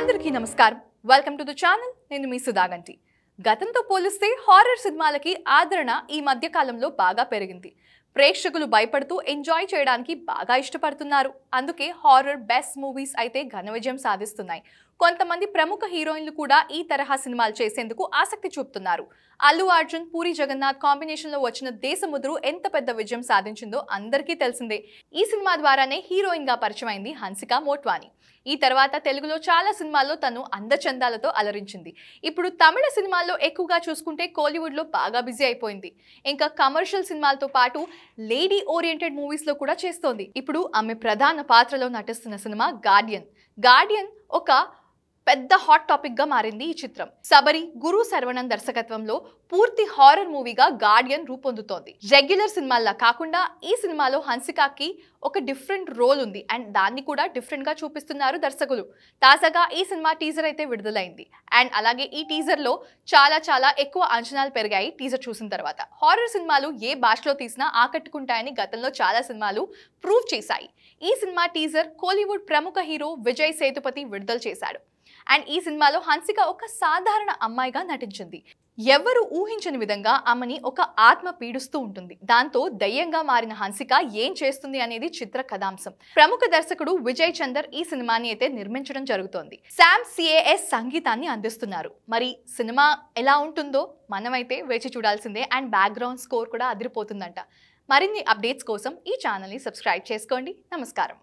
అందరికీ నమస్కారం welcome to the channel నేను మీ సుధాగంటి గతంతో పోలిస్తే హారర్ సినిమాలకి ఆదరణ ఈ మధ్య కాలంలో బాగా పెరిగింది ప్రేక్షకులు భయపడుతూ ఎంజాయ్ చేయడానికి బాగా ఇష్టపడుతున్నారు అందుకే హారర్ బెస్ట్ మూవీస్ అయితే ఘన విజయం సాధిస్తున్నాయి కొంతమంది ప్రముఖ హీరోయిన్లు కూడా ఈ తరహా సినిమాలు చేసేందుకు ఆసక్తి చూపుతున్నారు అల్లు అర్జున్ పూరి జగన్నాథ్ కాంబినేషన్లో వచ్చిన దేశముద్రు ఎంత పెద్ద విజయం సాధించిందో అందరికీ తెలిసిందే ఈ సినిమా ద్వారానే హీరోయిన్గా పరిచయమైంది హన్సిక మోట్వాని ఈ తర్వాత తెలుగులో చాలా సినిమాల్లో తను అందచందాలతో అలరించింది ఇప్పుడు తమిళ సినిమాల్లో ఎక్కువగా చూసుకుంటే కోలీవుడ్లో బాగా బిజీ అయిపోయింది ఇంకా కమర్షియల్ సినిమాలతో పాటు లేడీ ఓరియంటెడ్ మూవీస్లో కూడా చేస్తోంది ఇప్పుడు ఆమె ప్రధాన పాత్రలో నటిస్తున్న సినిమా గార్డియన్ గార్డియన్ ఒక పెద్ద హాట్ టాపిక్ గా మారింది ఈ చిత్రం శబరి గురు శర్వణన్ దర్శకత్వంలో పూర్తి హారర్ మూవీగా గార్డియన్ రూపొందుతోంది రెగ్యులర్ సినిమాల్లా కాకుండా ఈ సినిమాలో హన్సికాకి ఒక డిఫరెంట్ రోల్ ఉంది అండ్ దాన్ని కూడా డిఫరెంట్ గా చూపిస్తున్నారు దర్శకులు తాజాగా ఈ సినిమా టీజర్ అయితే విడుదలైంది అండ్ అలాగే ఈ టీజర్ లో చాలా చాలా ఎక్కువ అంచనాలు పెరిగాయి టీజర్ చూసిన తర్వాత హారర్ సినిమాలు ఏ భాషలో తీసినా ఆకట్టుకుంటాయని గతంలో చాలా సినిమాలు ప్రూవ్ చేశాయి ఈ సినిమా టీజర్ కోలీవుడ్ ప్రముఖ హీరో విజయ్ సేతుపతి విడుదల చేశాడు అండ్ ఈ సినిమాలో హన్సిక ఒక సాధారణ అమ్మాయిగా నటించింది ఎవరు ఊహించని విధంగా ఆమెని ఒక ఆత్మ పీడిస్తూ ఉంటుంది దాంతో దయ్యంగా మారిన హన్సిక ఏం చేస్తుంది అనేది చిత్ర కథాంశం ప్రముఖ దర్శకుడు విజయ్ చందర్ ఈ సినిమాని అయితే నిర్మించడం జరుగుతోంది శామ్ సిఏఎస్ సంగీతాన్ని అందిస్తున్నారు మరి సినిమా ఎలా ఉంటుందో మనమైతే వేచి చూడాల్సిందే అండ్ బ్యాక్గ్రౌండ్ స్కోర్ కూడా అదిరిపోతుందంట మరిన్ని అప్డేట్స్ కోసం ఈ ఛానల్ని సబ్స్క్రైబ్ చేసుకోండి నమస్కారం